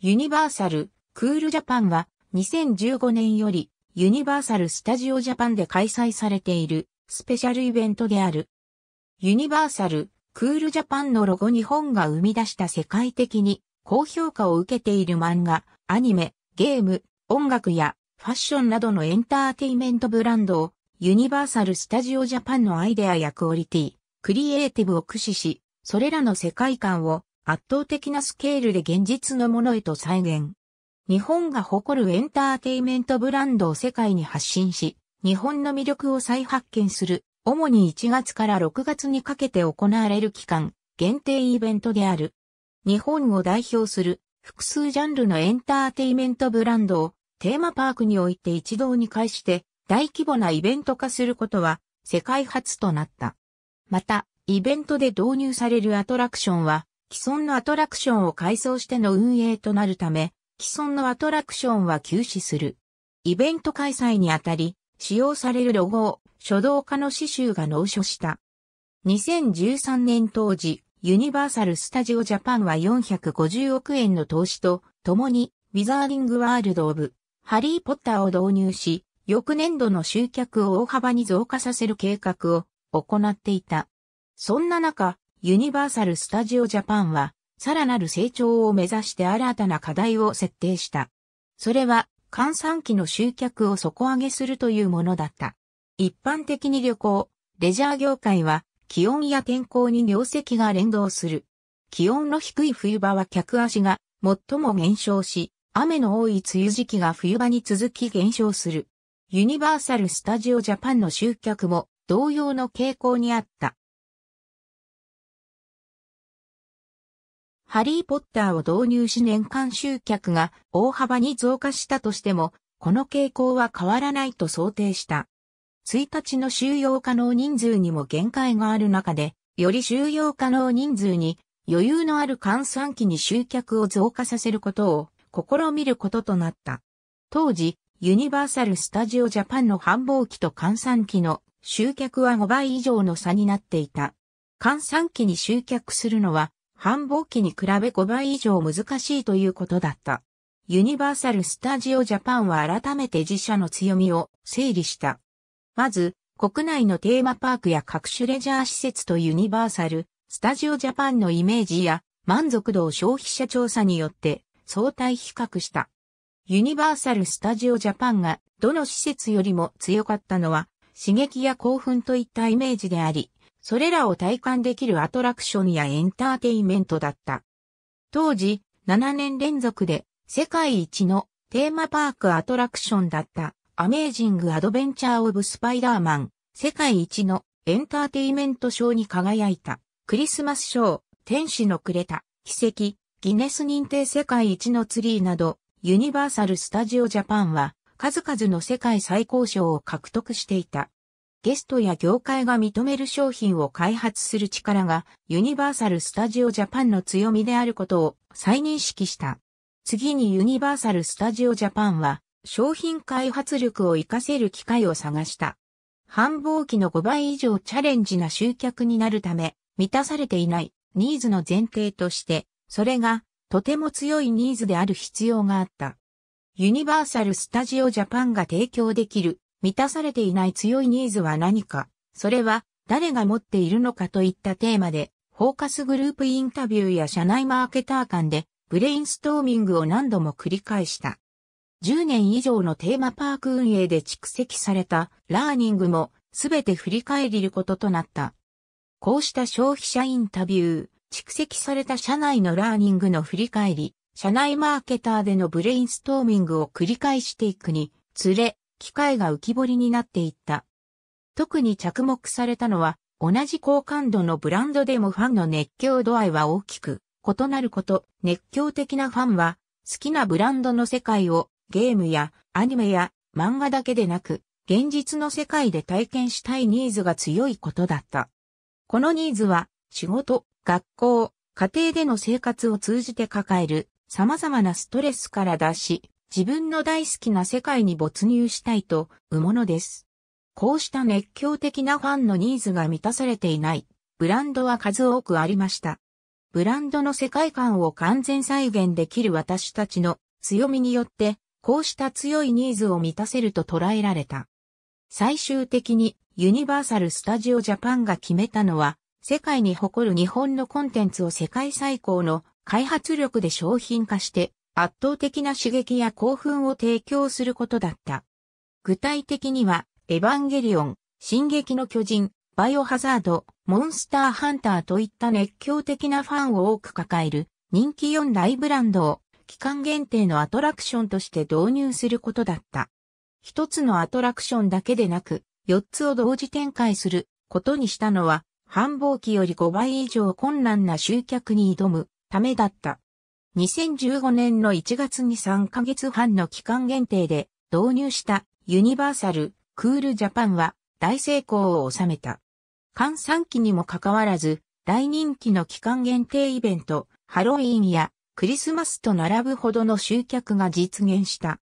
ユニバーサル、クールジャパンは2015年よりユニバーサル・スタジオ・ジャパンで開催されているスペシャルイベントである。ユニバーサル、クールジャパンのロゴ日本が生み出した世界的に高評価を受けている漫画、アニメ、ゲーム、音楽やファッションなどのエンターテイメントブランドをユニバーサル・スタジオ・ジャパンのアイデアやクオリティ、クリエイティブを駆使し、それらの世界観を圧倒的なスケールで現実のものへと再現。日本が誇るエンターテイメントブランドを世界に発信し、日本の魅力を再発見する、主に1月から6月にかけて行われる期間、限定イベントである。日本を代表する複数ジャンルのエンターテイメントブランドをテーマパークにおいて一堂に会して大規模なイベント化することは世界初となった。また、イベントで導入されるアトラクションは既存のアトラクションを改装しての運営となるため、既存のアトラクションは休止する。イベント開催にあたり、使用されるロゴを書道家の刺繍が納書した。2013年当時、ユニバーサル・スタジオ・ジャパンは450億円の投資と、共に、ウィザーリング・ワールド・オブ・ハリー・ポッターを導入し、翌年度の集客を大幅に増加させる計画を行っていた。そんな中、ユニバーサル・スタジオ・ジャパンは、さらなる成長を目指して新たな課題を設定した。それは、換算期の集客を底上げするというものだった。一般的に旅行、レジャー業界は、気温や天候に業績が連動する。気温の低い冬場は客足が最も減少し、雨の多い梅雨時期が冬場に続き減少する。ユニバーサル・スタジオ・ジャパンの集客も同様の傾向にあった。ハリーポッターを導入し年間集客が大幅に増加したとしても、この傾向は変わらないと想定した。1日の収容可能人数にも限界がある中で、より収容可能人数に余裕のある換算期に集客を増加させることを試みることとなった。当時、ユニバーサル・スタジオ・ジャパンの繁忙期と換算期の集客は5倍以上の差になっていた。換算期に集客するのは繁忙期に比べ5倍以上難しいということだった。ユニバーサル・スタジオ・ジャパンは改めて自社の強みを整理した。まず、国内のテーマパークや各種レジャー施設とユニバーサル・スタジオ・ジャパンのイメージや満足度を消費者調査によって相対比較した。ユニバーサル・スタジオ・ジャパンがどの施設よりも強かったのは刺激や興奮といったイメージであり、それらを体感できるアトラクションやエンターテイメントだった。当時、7年連続で世界一のテーマパークアトラクションだったアメージング・アドベンチャー・オブ・スパイダーマン世界一のエンターテイメント賞に輝いたクリスマスショー天使のくれた奇跡ギネス認定世界一のツリーなどユニバーサル・スタジオ・ジャパンは数々の世界最高賞を獲得していた。ゲストや業界が認める商品を開発する力がユニバーサル・スタジオ・ジャパンの強みであることを再認識した。次にユニバーサル・スタジオ・ジャパンは商品開発力を活かせる機会を探した。繁忙期の5倍以上チャレンジな集客になるため、満たされていないニーズの前提として、それがとても強いニーズである必要があった。ユニバーサル・スタジオ・ジャパンが提供できる満たされていない強いニーズは何か、それは誰が持っているのかといったテーマで、フォーカスグループインタビューや社内マーケター間でブレインストーミングを何度も繰り返した。10年以上のテーマパーク運営で蓄積されたラーニングもすべて振り返りることとなった。こうした消費者インタビュー、蓄積された社内のラーニングの振り返り、社内マーケターでのブレインストーミングを繰り返していくにつれ、機会が浮き彫りになっていった。特に着目されたのは、同じ好感度のブランドでもファンの熱狂度合いは大きく、異なること、熱狂的なファンは、好きなブランドの世界を、ゲームや、アニメや、漫画だけでなく、現実の世界で体験したいニーズが強いことだった。このニーズは、仕事、学校、家庭での生活を通じて抱える様々なストレスから脱し、自分の大好きな世界に没入したいと生ものです。こうした熱狂的なファンのニーズが満たされていないブランドは数多くありました。ブランドの世界観を完全再現できる私たちの強みによってこうした強いニーズを満たせると捉えられた。最終的にユニバーサル・スタジオ・ジャパンが決めたのは世界に誇る日本のコンテンツを世界最高の開発力で商品化して圧倒的な刺激や興奮を提供することだった。具体的には、エヴァンゲリオン、進撃の巨人、バイオハザード、モンスターハンターといった熱狂的なファンを多く抱える人気4大ブランドを期間限定のアトラクションとして導入することだった。一つのアトラクションだけでなく、4つを同時展開することにしたのは、繁忙期より5倍以上困難な集客に挑むためだった。2015年の1月に3ヶ月半の期間限定で導入したユニバーサルクールジャパンは大成功を収めた。換算期にもかかわらず大人気の期間限定イベントハロウィーンやクリスマスと並ぶほどの集客が実現した。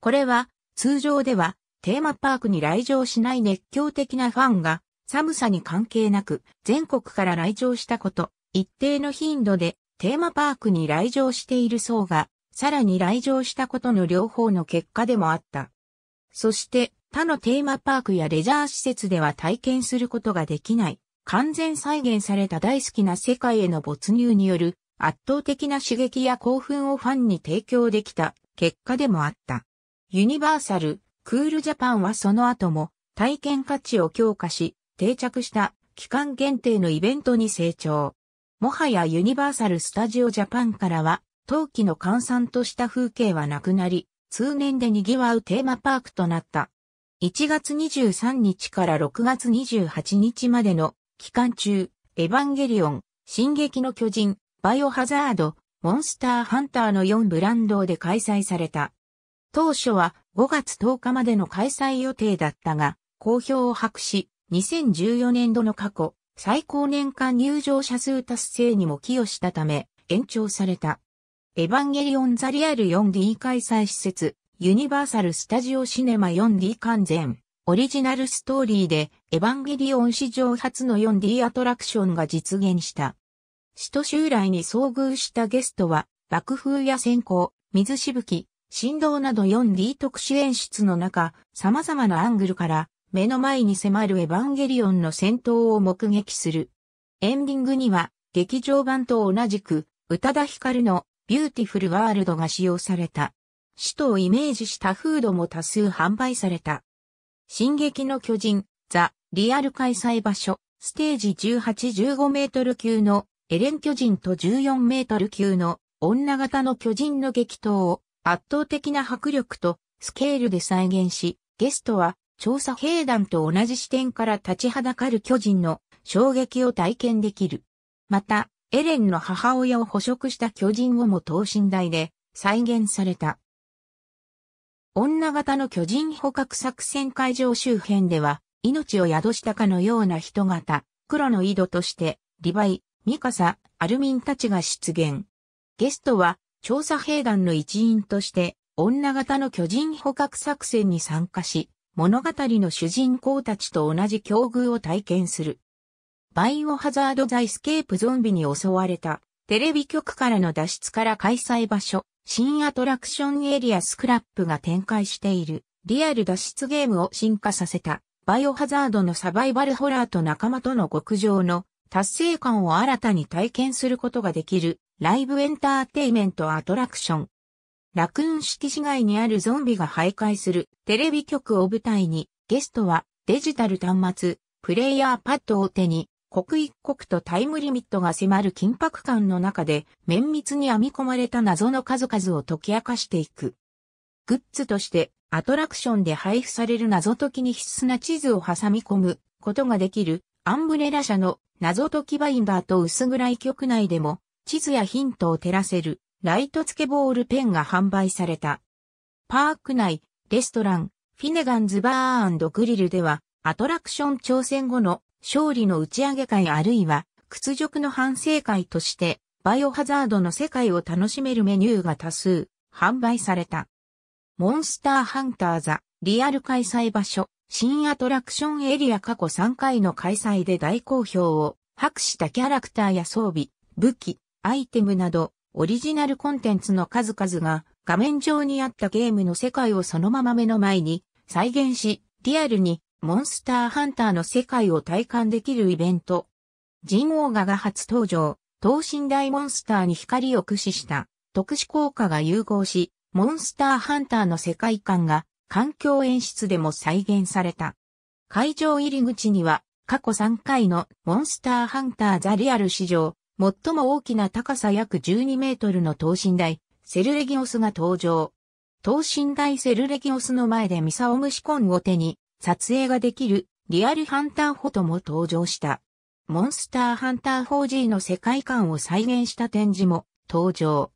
これは通常ではテーマパークに来場しない熱狂的なファンが寒さに関係なく全国から来場したこと、一定の頻度でテーマパークに来場している層が、さらに来場したことの両方の結果でもあった。そして他のテーマパークやレジャー施設では体験することができない、完全再現された大好きな世界への没入による圧倒的な刺激や興奮をファンに提供できた結果でもあった。ユニバーサル、クールジャパンはその後も体験価値を強化し、定着した期間限定のイベントに成長。もはやユニバーサル・スタジオ・ジャパンからは、陶器の閑散とした風景はなくなり、通年で賑わうテーマパークとなった。1月23日から6月28日までの期間中、エヴァンゲリオン、進撃の巨人、バイオハザード、モンスターハンターの4ブランドで開催された。当初は5月10日までの開催予定だったが、好評を博し、2014年度の過去、最高年間入場者数達成にも寄与したため、延長された。エヴァンゲリオン・ザ・リアル 4D 開催施設、ユニバーサル・スタジオ・シネマ 4D 完全、オリジナルストーリーで、エヴァンゲリオン史上初の 4D アトラクションが実現した。使徒襲来に遭遇したゲストは、爆風や閃光、水しぶき、振動など 4D 特殊演出の中、様々なアングルから目の前に迫るエヴァンゲリオンの戦闘を目撃する。エンディングには、劇場版と同じく、宇多田ヒカルのビューティフルワールドが使用された。首都をイメージしたフードも多数販売された。進撃の巨人、ザ・リアル開催場所、ステージ18-15メートル級のエレン巨人と14メートル級の女型の巨人の激闘を圧倒的な迫力とスケールで再現し、ゲストは調査兵団と同じ視点から立ちはだかる巨人の衝撃を体験できる。また、エレンの母親を捕食した巨人をも等身大で再現された。女型の巨人捕獲作戦会場周辺では、命を宿したかのような人型、黒の井戸として、リヴァイ、ミカサ、アルミンたちが出現。ゲストは、調査兵団の一員として、女型の巨人捕獲作戦に参加し、物語の主人公たちと同じ境遇を体験する。バイオハザード・ザ・スケープ・ゾンビに襲われた、テレビ局からの脱出から開催場所、新アトラクションエリアスクラップが展開している、リアル脱出ゲームを進化させた、バイオハザードのサバイバルホラーと仲間との極上の達成感を新たに体験することができる、ライブエンターテイメントアトラクション。ラクーン式市街にあるゾンビが徘徊するテレビ局を舞台に、ゲストはデジタル端末、プレイヤーパッドを手に、刻一刻とタイムリミットが迫る緊迫感の中で、綿密に編み込まれた謎の数々を解き明かしていく。グッズとして、アトラクションで配布される謎解きに必須な地図を挟み込むことができる、アンブレラ社の謎解きバインダーと薄暗い局内でも、地図やヒントを照らせるライト付けボールペンが販売された。パーク内、レストラン、フィネガンズバーグリルでは、アトラクション挑戦後の勝利の打ち上げ会あるいは屈辱の反省会として、バイオハザードの世界を楽しめるメニューが多数販売された。モンスターハンターザ、リアル開催場所、新アトラクションエリア過去3回の開催で大好評を博したキャラクターや装備、武器、アイテムなどオリジナルコンテンツの数々が画面上にあったゲームの世界をそのまま目の前に再現し、リアルにモンスターハンターの世界を体感できるイベント。ジンオーガが初登場、等身大モンスターに光を駆使した特殊効果が融合し、モンスターハンターの世界観が環境演出でも再現された。会場入り口には過去3回のモンスターハンターザリアル史上最も大きな高さ約12メートルの等身大、セルレギオスが登場。等身大セルレギオスの前でミサオムシコンを手に撮影ができるリアルハンターフォトも登場した。モンスターハンター 4G の世界観を再現した展示も登場。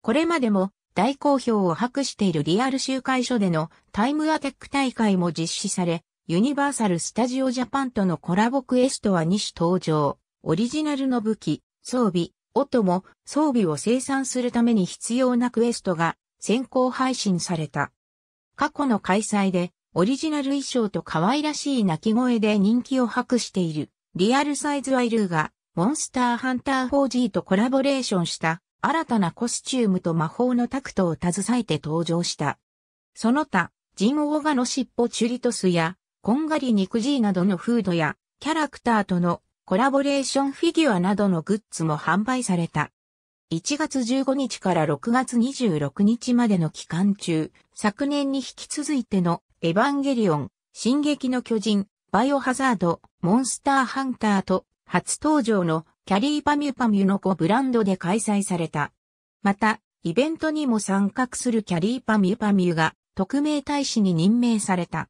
これまでも大好評を博しているリアル集会所でのタイムアテック大会も実施され、ユニバーサル・スタジオ・ジャパンとのコラボクエストは2種登場。オリジナルの武器、装備、音も装備を生産するために必要なクエストが先行配信された。過去の開催でオリジナル衣装と可愛らしい鳴き声で人気を博しているリアルサイズワイルーがモンスターハンター 4G とコラボレーションした新たなコスチュームと魔法のタクトを携えて登場した。その他、ジンオーガの尻尾チュリトスや、こんがり肉 G などのフードや、キャラクターとのコラボレーションフィギュアなどのグッズも販売された。1月15日から6月26日までの期間中、昨年に引き続いてのエヴァンゲリオン、進撃の巨人、バイオハザード、モンスターハンターと初登場のキャリーパミュパミュの5ブランドで開催された。また、イベントにも参画するキャリーパミュパミュが特命大使に任命された。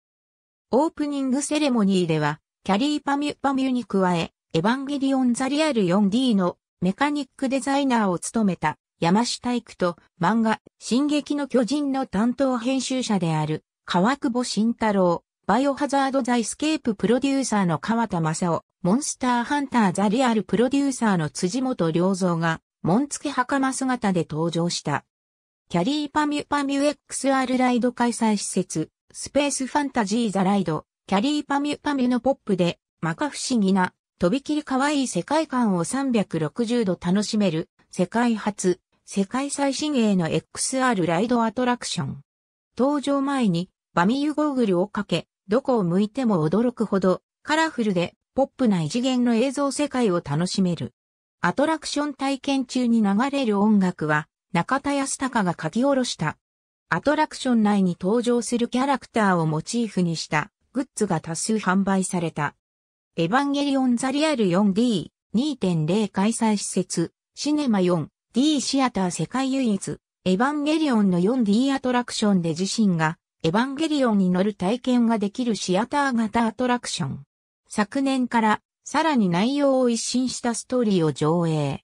オープニングセレモニーでは、キャリーパミュパミュに加え、エヴァンゲリオン・ザ・リアル 4D のメカニックデザイナーを務めた山下育と漫画、進撃の巨人の担当編集者である川久保慎太郎、バイオハザード・ザ・エスケーププロデューサーの川田正夫、モンスターハンター・ザ・リアルプロデューサーの辻元良造が、ツ付袴姿で登場した。キャリーパミュパミュ XR ライド開催施設、スペースファンタジー・ザ・ライド、キャリーパミュパミュのポップで、まか不思議なとびきり可愛い世界観を360度楽しめる、世界初、世界最新鋭の XR ライドアトラクション。登場前に、バミユゴーグルをかけ、どこを向いても驚くほど、カラフルで、ポップな異次元の映像世界を楽しめる。アトラクション体験中に流れる音楽は、中田康隆が書き下ろした。アトラクション内に登場するキャラクターをモチーフにしたグッズが多数販売された。エヴァンゲリオン・ザ・リアル 4D、2.0開催施設、シネマ 4D シアター世界唯一、エヴァンゲリオンの 4D アトラクションで自身が、エヴァンゲリオンに乗る体験ができるシアター型アトラクション。昨年から、さらに内容を一新したストーリーを上映。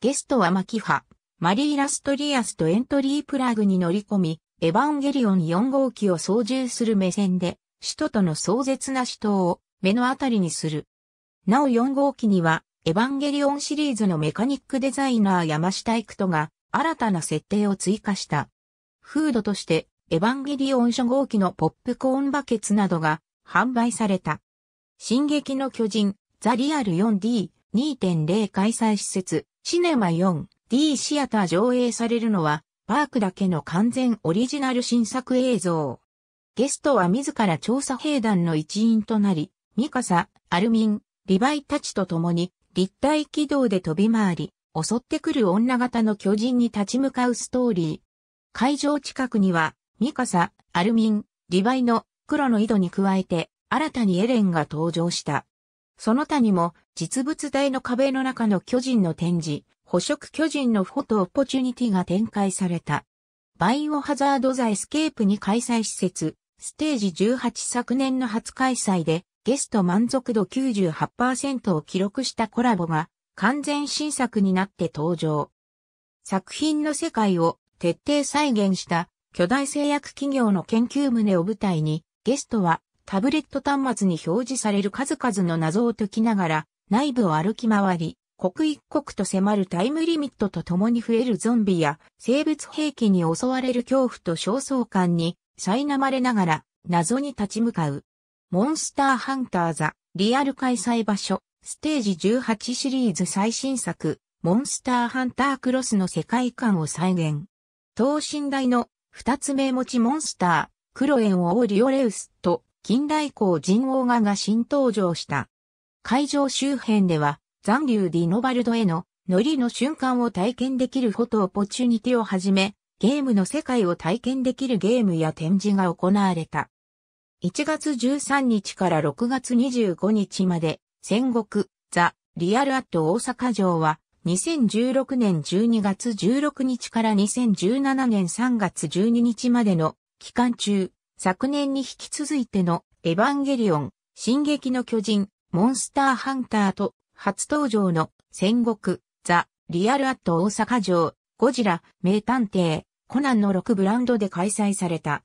ゲストはマキハ、マリー・ラストリアスとエントリープラグに乗り込み、エヴァンゲリオン4号機を操縦する目線で、首都との壮絶な死闘を目のあたりにする。なお4号機には、エヴァンゲリオンシリーズのメカニックデザイナー山下育人が新たな設定を追加した。フードとして、エヴァンゲリオン初号機のポップコーンバケツなどが販売された。進撃の巨人、ザ・リアル 4D2.0 開催施設、シネマ 4D シアター上映されるのは、パークだけの完全オリジナル新作映像。ゲストは自ら調査兵団の一員となり、ミカサ、アルミン、リヴァイたちと共に立体軌道で飛び回り、襲ってくる女型の巨人に立ち向かうストーリー。会場近くには、ミカサ、アルミン、リヴァイの黒の井戸に加えて、新たにエレンが登場した。その他にも、実物大の壁の中の巨人の展示、捕食巨人のフォトオポチュニティが展開された。バイオハザード・ザ・エスケープに開催施設、ステージ18昨年の初開催で、ゲスト満足度98%を記録したコラボが完全新作になって登場。作品の世界を徹底再現した巨大製薬企業の研究棟を舞台にゲストはタブレット端末に表示される数々の謎を解きながら内部を歩き回り刻一刻と迫るタイムリミットと共に増えるゾンビや生物兵器に襲われる恐怖と焦燥感に苛まれながら謎に立ち向かう。モンスターハンターザ、リアル開催場所、ステージ18シリーズ最新作、モンスターハンタークロスの世界観を再現。等身大の二つ目持ちモンスター、クロエンオーリオレウスと近代公人王ガが新登場した。会場周辺では残留ディノバルドへのノリの瞬間を体験できるフォトオポチュニティをはじめ、ゲームの世界を体験できるゲームや展示が行われた。1月13日から6月25日まで、戦国、ザ・リアルアット大阪城は、2016年12月16日から2017年3月12日までの期間中、昨年に引き続いてのエヴァンゲリオン、進撃の巨人、モンスターハンターと初登場の戦国、ザ・リアルアット大阪城、ゴジラ、名探偵、コナンの6ブランドで開催された。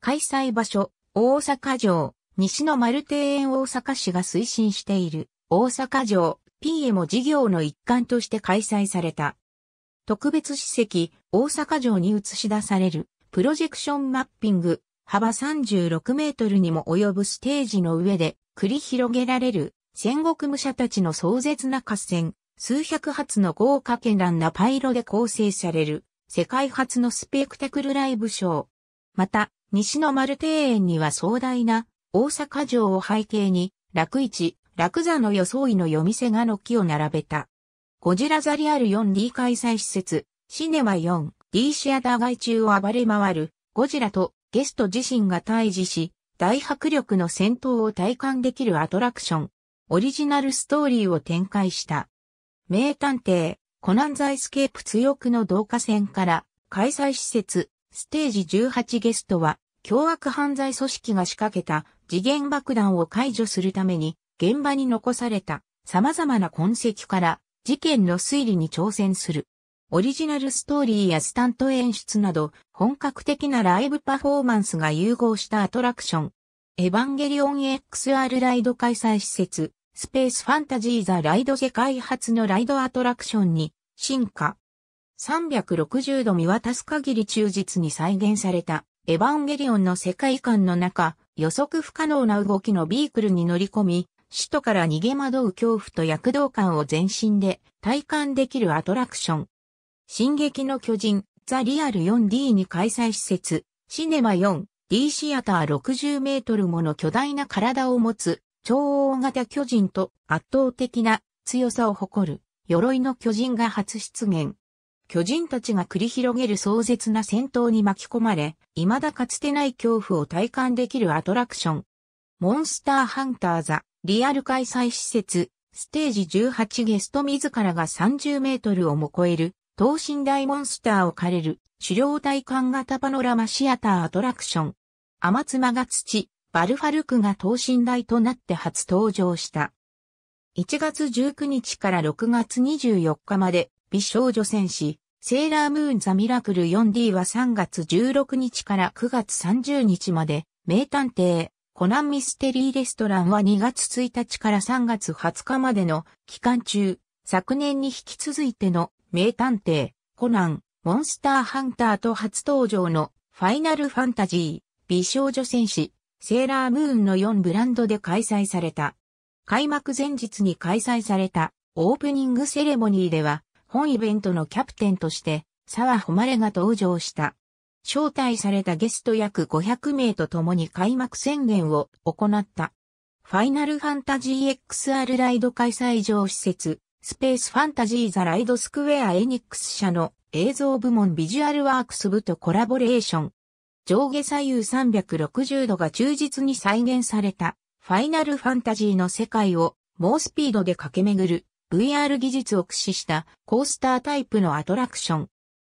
開催場所、大阪城、西の丸庭園大阪市が推進している大阪城 PM 事業の一環として開催された。特別史跡大阪城に映し出されるプロジェクションマッピング幅36メートルにも及ぶステージの上で繰り広げられる戦国武者たちの壮絶な合戦、数百発の豪華絢爛なパイロで構成される世界初のスペクタクルライブショー。また、西の丸庭園には壮大な大阪城を背景に、楽市、楽座の装いの夜店が軒を並べた。ゴジラザリアル 4D 開催施設、シネマ 4D シアター街中を暴れ回る、ゴジラとゲスト自身が対峙し、大迫力の戦闘を体感できるアトラクション、オリジナルストーリーを展開した。名探偵、コナンザエスケープ強くの導火線から、開催施設、ステージ18ゲストは、凶悪犯罪組織が仕掛けた次元爆弾を解除するために、現場に残された様々な痕跡から事件の推理に挑戦する。オリジナルストーリーやスタント演出など、本格的なライブパフォーマンスが融合したアトラクション。エヴァンゲリオン XR ライド開催施設、スペースファンタジーザライド世界初のライドアトラクションに進化。360度見渡す限り忠実に再現された、エヴァンゲリオンの世界観の中、予測不可能な動きのビークルに乗り込み、首都から逃げ惑う恐怖と躍動感を全身で体感できるアトラクション。進撃の巨人、ザ・リアル 4D に開催施設、シネマ 4D シアター60メートルもの巨大な体を持つ、超大型巨人と圧倒的な強さを誇る、鎧の巨人が初出現。巨人たちが繰り広げる壮絶な戦闘に巻き込まれ、未だかつてない恐怖を体感できるアトラクション。モンスターハンターザ、リアル開催施設、ステージ18ゲスト自らが30メートルをも超える、等身大モンスターを狩れる、狩猟体感型パノラマシアターアトラクション。天妻が土、バルファルクが等身大となって初登場した。1月19日から6月24日まで美少女戦士、セーラームーンザミラクル 4D は3月16日から9月30日まで、名探偵、コナンミステリーレストランは2月1日から3月20日までの期間中、昨年に引き続いての名探偵、コナン、モンスターハンターと初登場のファイナルファンタジー、美少女戦士、セーラームーンの4ブランドで開催された。開幕前日に開催されたオープニングセレモニーでは、本イベントのキャプテンとして、沢誉れが登場した。招待されたゲスト約500名と共に開幕宣言を行った。ファイナルファンタジー XR ライド開催場施設、スペースファンタジーザライドスクウェアエニックス社の映像部門ビジュアルワークス部とコラボレーション。上下左右360度が忠実に再現された、ファイナルファンタジーの世界を猛スピードで駆け巡る、VR 技術を駆使したコースタータイプのアトラクション。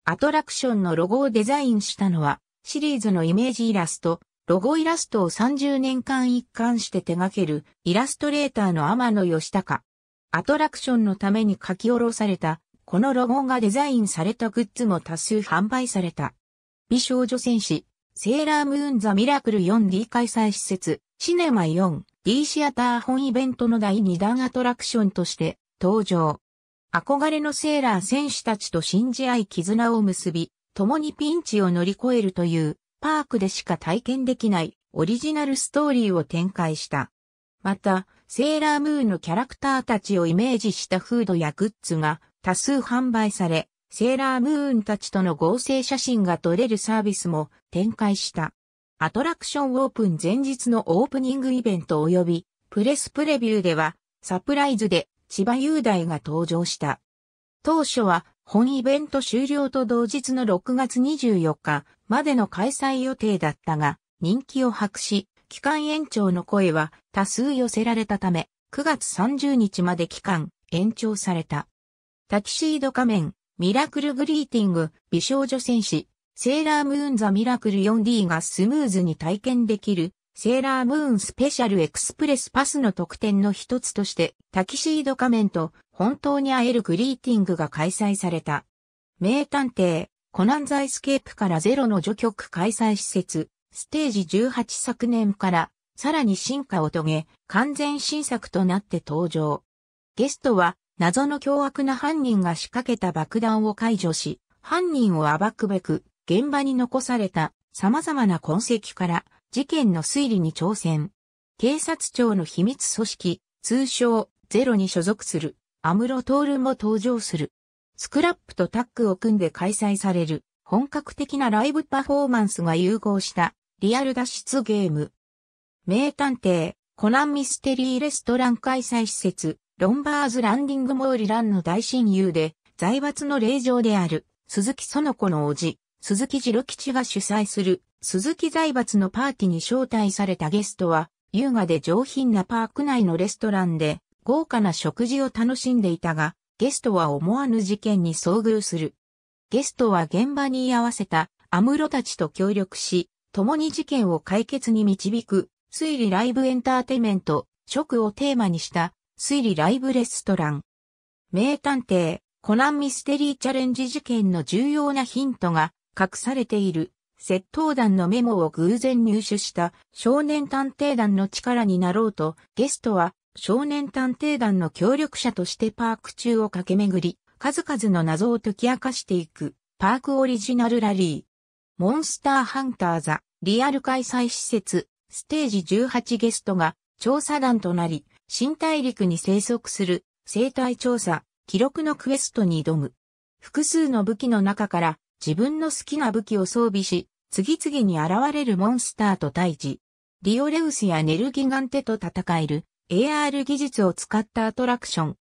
アトラクションのロゴをデザインしたのは、シリーズのイメージイラスト、ロゴイラストを30年間一貫して手掛けるイラストレーターの天野義隆。アトラクションのために書き下ろされた、このロゴがデザインされたグッズも多数販売された。美少女戦士、セーラームーンザミラクル 4D 開催施設、シネマ 4D シアター本イベントの第2弾アトラクションとして、登場。憧れのセーラー選手たちと信じ合い絆を結び、共にピンチを乗り越えるという、パークでしか体験できないオリジナルストーリーを展開した。また、セーラームーンのキャラクターたちをイメージしたフードやグッズが多数販売され、セーラームーンたちとの合成写真が撮れるサービスも展開した。アトラクションオープン前日のオープニングイベント及びプレスプレビューでは、サプライズで千葉雄大が登場した。当初は本イベント終了と同日の6月24日までの開催予定だったが、人気を博し、期間延長の声は多数寄せられたため、9月30日まで期間延長された。タキシード仮面、ミラクルグリーティング、美少女戦士、セーラームーンザミラクル 4D がスムーズに体験できるセーラームーンスペシャルエクスプレスパスの特典の一つとして、タキシード仮面と本当に会えるグリーティングが開催された。名探偵、コナンザイスケープからゼロの序曲開催施設、ステージ18昨年から、さらに進化を遂げ、完全新作となって登場。ゲストは、謎の凶悪な犯人が仕掛けた爆弾を解除し、犯人を暴くべく、現場に残された様々な痕跡から、事件の推理に挑戦。警察庁の秘密組織、通称ゼロに所属する、アムロトールも登場する。スクラップとタッグを組んで開催される、本格的なライブパフォーマンスが融合した、リアル脱出ゲーム。名探偵、コナンミステリーレストラン開催施設、ロンバーズランディングモーリランの大親友で、財閥の霊場である、鈴木園子の叔父、鈴木次郎吉が主催する、鈴木財閥のパーティーに招待されたゲストは、優雅で上品なパーク内のレストランで、豪華な食事を楽しんでいたが、ゲストは思わぬ事件に遭遇する。ゲストは現場に居合わせた、アムロたちと協力し、共に事件を解決に導く、推理ライブエンターテイメント、食をテーマにした、推理ライブレストラン。名探偵、コナンミステリーチャレンジ事件の重要なヒントが隠されている。窃盗団のメモを偶然入手した少年探偵団の力になろうと、ゲストは少年探偵団の協力者としてパーク中を駆け巡り、数々の謎を解き明かしていく、パークオリジナルラリー。モンスターハンターザ、リアル開催施設、ステージ18ゲストが調査団となり、新大陸に生息する生態調査、記録のクエストに挑む。複数の武器の中から自分の好きな武器を装備し、次々に現れるモンスターと対峙。リオレウスやネルギガンテと戦える AR 技術を使ったアトラクション。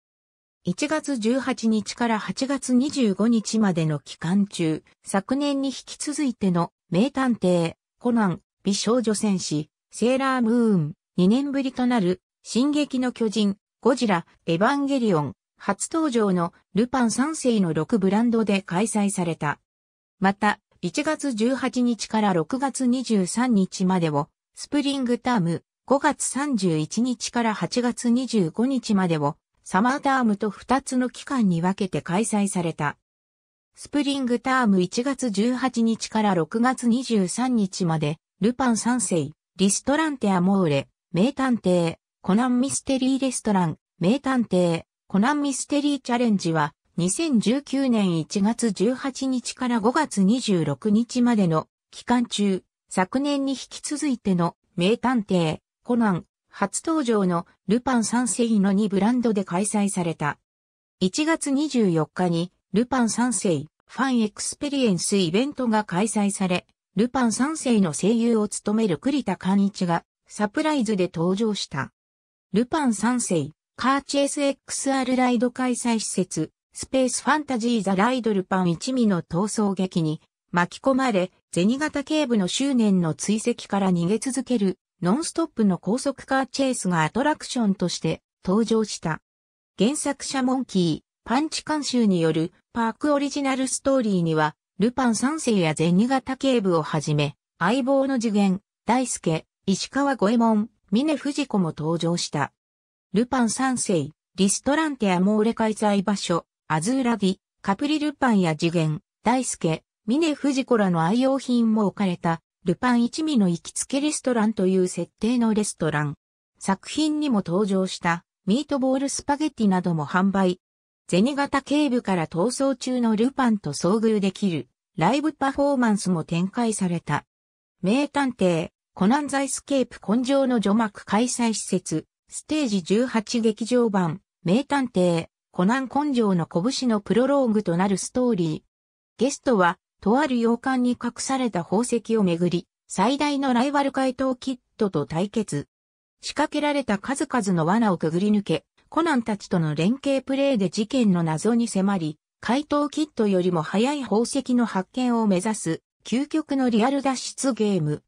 1月18日から8月25日までの期間中、昨年に引き続いての名探偵、コナン、美少女戦士、セーラームーン、2年ぶりとなる、進撃の巨人、ゴジラ、エヴァンゲリオン、初登場のルパン3世の6ブランドで開催された。また、1月18日から6月23日までを、スプリングターム、5月31日から8月25日までを、サマータームと2つの期間に分けて開催された。スプリングターム1月18日から6月23日まで、ルパン三世、リストランテアモーレ、名探偵、コナンミステリーレストラン、名探偵、コナンミステリーチャレンジは、2019年1月18日から5月26日までの期間中、昨年に引き続いての名探偵、コナン、初登場のルパン三世の2ブランドで開催された。1月24日にルパン三世ファンエクスペリエンスイベントが開催され、ルパン三世の声優を務める栗田寛一がサプライズで登場した。ルパン三世カーチェイス XR ライド開催施設スペースファンタジーザ・ライドルパン一味の逃走劇に巻き込まれ、銭形警部の執念の追跡から逃げ続けるノンストップの高速カーチェイスがアトラクションとして登場した。原作者モンキー、パンチ監修によるパークオリジナルストーリーには、ルパン三世や銭形警部をはじめ、相棒の次元、大輔、石川五右衛門、峰藤子も登場した。ルパン三世、リストランテアモーレ開催場所、アズーラビ、カプリ・ルパンや次元、大輔、峰ジ子らの愛用品も置かれた、ルパン一味の行きつけレストランという設定のレストラン。作品にも登場した、ミートボールスパゲッティなども販売。銭形警部から逃走中のルパンと遭遇できる、ライブパフォーマンスも展開された。名探偵、コナンザイスケープ根性の除幕開催施設、ステージ18劇場版、名探偵、コナン根性の拳のプロローグとなるストーリー。ゲストは、とある洋館に隠された宝石をめぐり、最大のライバル怪盗キッドと対決。仕掛けられた数々の罠をくぐり抜け、コナンたちとの連携プレーで事件の謎に迫り、怪盗キッドよりも早い宝石の発見を目指す、究極のリアル脱出ゲーム。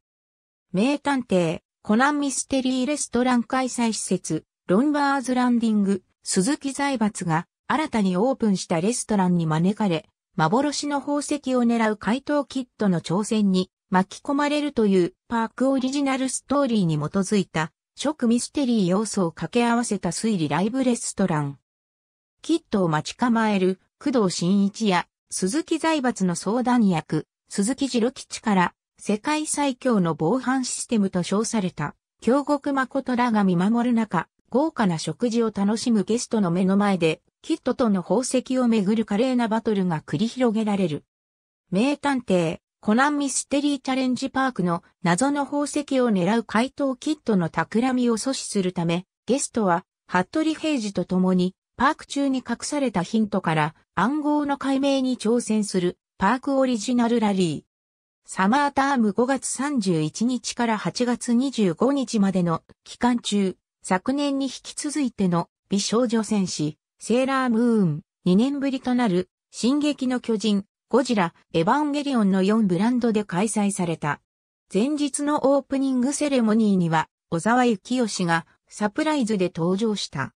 名探偵、コナンミステリーレストラン開催施設、ロンバーズランディング、鈴木財閥が新たにオープンしたレストランに招かれ、幻の宝石を狙う怪盗キッドの挑戦に巻き込まれるというパークオリジナルストーリーに基づいた食ミステリー要素を掛け合わせた推理ライブレストラン。キッドを待ち構える工藤新一や鈴木財閥の相談役鈴木次郎吉から世界最強の防犯システムと称された京極誠らが見守る中、豪華な食事を楽しむゲストの目の前で、キッドとの宝石をめぐる華麗なバトルが繰り広げられる。名探偵、コナンミステリーチャレンジパークの謎の宝石を狙う怪盗キッドの企みを阻止するため、ゲストは、服部平次と共に、パーク中に隠されたヒントから暗号の解明に挑戦するパークオリジナルラリー。サマーターム5月31日から8月25日までの期間中、昨年に引き続いての美少女戦士、セーラームーン、2年ぶりとなる、進撃の巨人、ゴジラ、エヴァンゲリオンの4ブランドで開催された。前日のオープニングセレモニーには、小沢幸義がサプライズで登場した。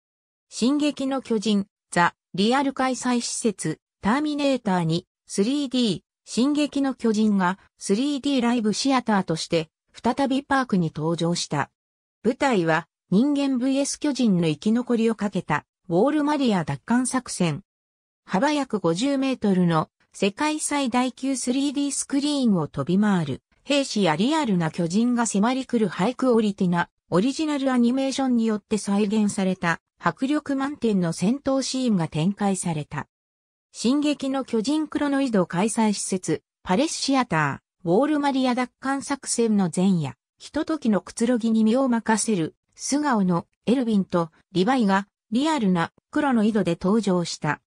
進撃の巨人、ザ・リアル開催施設、ターミネーターに 3D、進撃の巨人が 3D ライブシアターとして、再びパークに登場した。舞台は人間 VS 巨人の生き残りをかけた、ウォールマリア奪還作戦。幅約50メートルの世界最大級 3D スクリーンを飛び回る、兵士やリアルな巨人が迫り来るハイクオリティな、オリジナルアニメーションによって再現された、迫力満点の戦闘シーンが展開された。進撃の巨人クロノイド開催施設、パレスシアター、ウォールマリア奪還作戦の前夜、ひと時のくつろぎに身を任せる、素顔のエルヴィンとリヴァイがリアルな黒の井戸で登場した。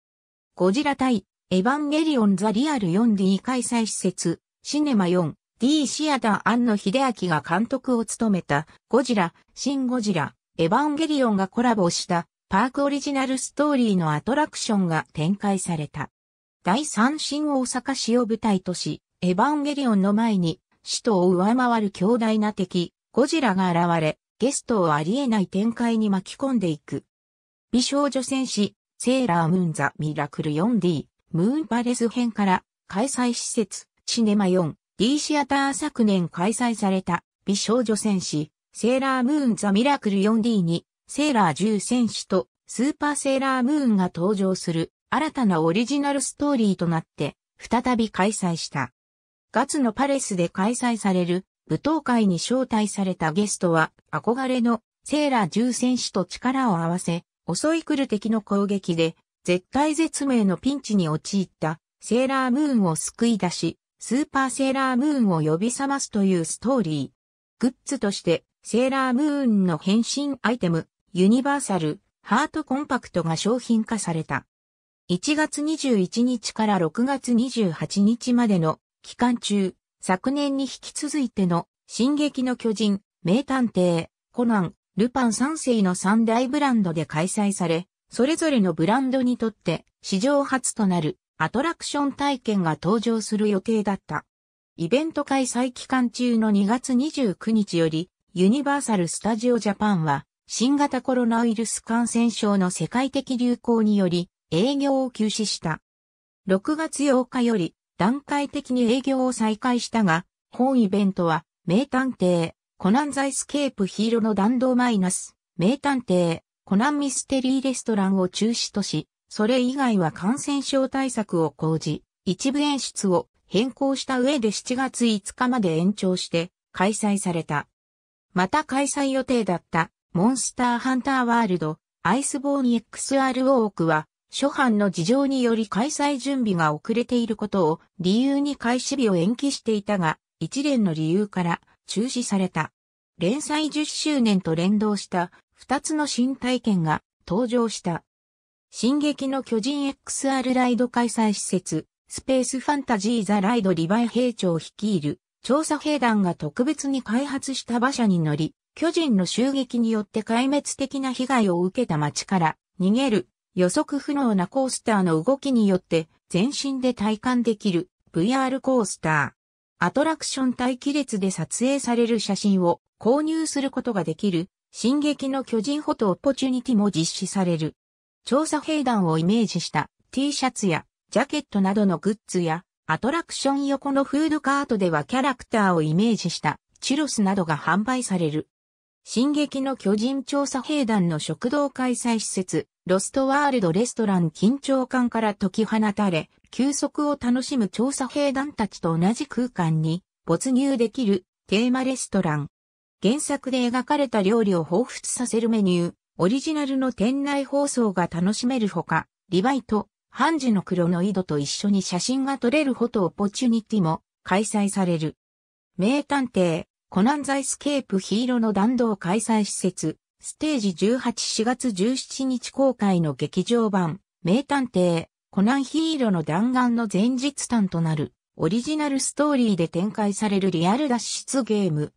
ゴジラ対エヴァンゲリオンザリアル 4D 開催施設シネマ 4D シアター庵野秀明が監督を務めたゴジラ、シン・ゴジラ、エヴァンゲリオンがコラボしたパークオリジナルストーリーのアトラクションが展開された。第三新大阪市を舞台とし、エヴァンゲリオンの前に、首都を上回る強大な敵、ゴジラが現れ、ゲストをありえない展開に巻き込んでいく。美少女戦士、セーラームーンザ・ミラクル 4D、ムーンパレス編から開催施設、シネマ 4D シアター昨年開催された美少女戦士、セーラームーンザ・ミラクル 4D に、セーラー10戦士とスーパーセーラームーンが登場する新たなオリジナルストーリーとなって、再び開催した。ガツのパレスで開催される舞踏会に招待されたゲストは、憧れのセーラー0戦士と力を合わせ、襲い来る敵の攻撃で、絶体絶命のピンチに陥ったセーラームーンを救い出し、スーパーセーラームーンを呼び覚ますというストーリー。グッズとして、セーラームーンの変身アイテム、ユニバーサル、ハートコンパクトが商品化された。1月21日から6月28日までの期間中、昨年に引き続いての、進撃の巨人、名探偵、コナン、ルパン三世の三大ブランドで開催され、それぞれのブランドにとって史上初となるアトラクション体験が登場する予定だった。イベント開催期間中の2月29日より、ユニバーサル・スタジオ・ジャパンは、新型コロナウイルス感染症の世界的流行により営業を休止した。6月8日より段階的に営業を再開したが、本イベントは、名探偵、コナンザイスケープヒーローの弾道マイナス、名探偵、コナンミステリーレストランを中止とし、それ以外は感染症対策を講じ、一部演出を変更した上で7月5日まで延長して開催された。また開催予定だったモンスターハンターワールドアイスボーン x r ォークは諸藩の事情により開催準備が遅れていることを理由に開始日を延期していたが、一連の理由から中止された。連載10周年と連動した2つの新体験が登場した。進撃の巨人 XR ライド開催施設、スペースファンタジーザライドリヴァイ兵長率いる調査兵団が特別に開発した馬車に乗り、巨人の襲撃によって壊滅的な被害を受けた町から逃げる予測不能なコースターの動きによって全身で体感できる VR コースター。アトラクション待機列で撮影される写真を購入することができる進撃の巨人フォトオポチュニティも実施される。調査兵団をイメージした T シャツやジャケットなどのグッズやアトラクション横のフードカートではキャラクターをイメージしたチュロスなどが販売される。進撃の巨人調査兵団の食堂開催施設、ロストワールドレストラン緊張感から解き放たれ、休息を楽しむ調査兵団たちと同じ空間に没入できるテーマレストラン。原作で描かれた料理を彷彿させるメニュー、オリジナルの店内放送が楽しめるほか、リバイト、ハンジの黒の井戸と一緒に写真が撮れるフォトオポチュニティも開催される。名探偵、コナンザイスケープヒーローの弾道開催施設、ステージ18 4月17日公開の劇場版、名探偵、コナンヒーローの弾丸の前日譚となる、オリジナルストーリーで展開されるリアル脱出ゲーム。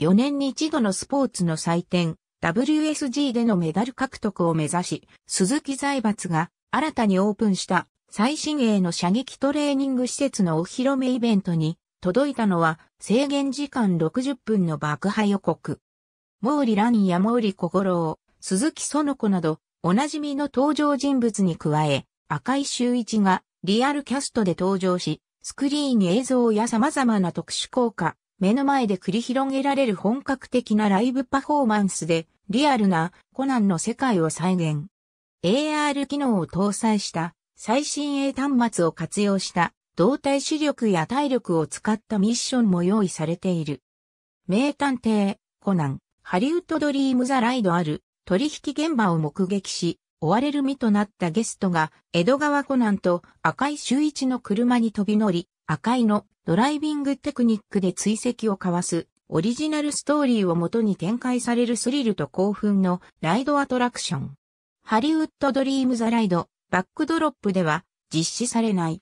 4年に一度のスポーツの祭典、WSG でのメダル獲得を目指し、鈴木財閥が新たにオープンした最新鋭の射撃トレーニング施設のお披露目イベントに届いたのは制限時間60分の爆破予告。毛利蘭や毛利小五郎、鈴木園子など、おなじみの登場人物に加え、赤井周一がリアルキャストで登場し、スクリーン映像や様々な特殊効果、目の前で繰り広げられる本格的なライブパフォーマンスで、リアルなコナンの世界を再現。AR 機能を搭載した最新鋭端末を活用した動体視力や体力を使ったミッションも用意されている。名探偵、コナン、ハリウッドドリームザライドある取引現場を目撃し、追われる身となったゲストが、江戸川コナンと赤井周一の車に飛び乗り、赤井のドライビングテクニックで追跡を交わす、オリジナルストーリーをもとに展開されるスリルと興奮のライドアトラクション。ハリウッドドリームザライド、バックドロップでは実施されない。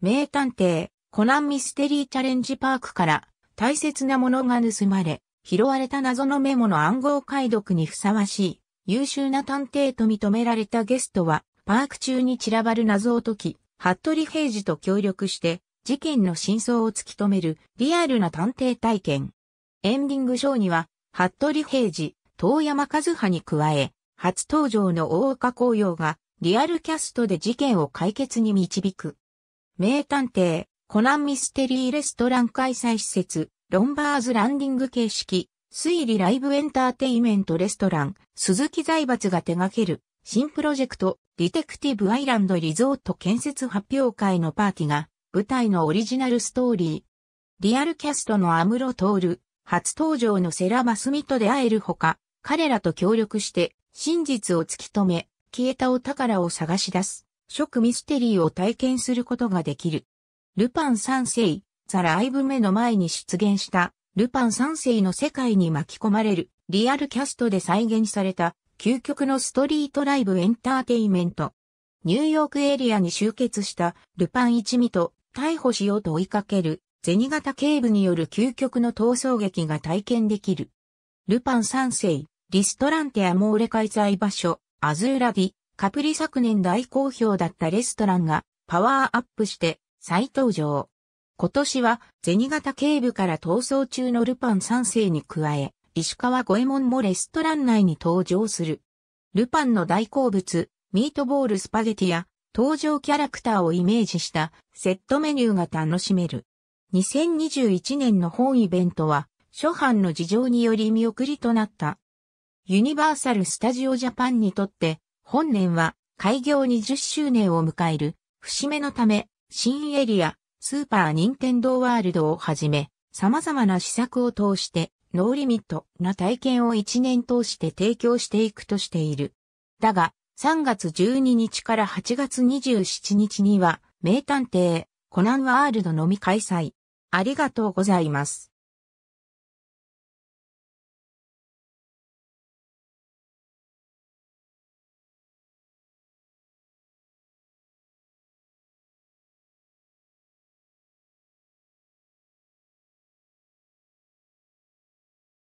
名探偵、コナンミステリーチャレンジパークから大切なものが盗まれ、拾われた謎のメモの暗号解読にふさわしい優秀な探偵と認められたゲストは、パーク中に散らばる謎を解き、服部平次と協力して、事件の真相を突き止めるリアルな探偵体験。エンディングショーには、服部平次、遠山和葉に加え、初登場の大岡紅葉が、リアルキャストで事件を解決に導く。名探偵、コナンミステリーレストラン開催施設、ロンバーズランディング形式、推理ライブエンターテイメントレストラン、鈴木財閥が手掛ける、新プロジェクト、ディテクティブアイランドリゾート建設発表会のパーティが、舞台のオリジナルストーリー。リアルキャストのアムロトール、初登場のセラマスミと出会えるほか、彼らと協力して、真実を突き止め、消えたお宝を探し出す。食ミステリーを体験することができる。ルパン三世、ザ・ライブ目の前に出現した、ルパン三世の世界に巻き込まれる、リアルキャストで再現された、究極のストリートライブエンターテイメント。ニューヨークエリアに集結した、ルパン一味と、逮捕しようと追いかける、ゼニ型警部による究極の逃走劇が体験できる。ルパン三世、リストランテアモーレ開催場所、アズーラディ、カプリ昨年大好評だったレストランがパワーアップして再登場。今年は銭形警部から逃走中のルパン3世に加え、石川五右衛門もレストラン内に登場する。ルパンの大好物、ミートボールスパゲティや登場キャラクターをイメージしたセットメニューが楽しめる。2021年の本イベントは、初版の事情により見送りとなった。ユニバーサル・スタジオ・ジャパンにとって、本年は開業20周年を迎える節目のため新エリア、スーパー・ニンテンドーワールドをはじめ様々な施策を通してノーリミットな体験を1年通して提供していくとしている。だが3月12日から8月27日には名探偵コナンワールドのみ開催。ありがとうございます。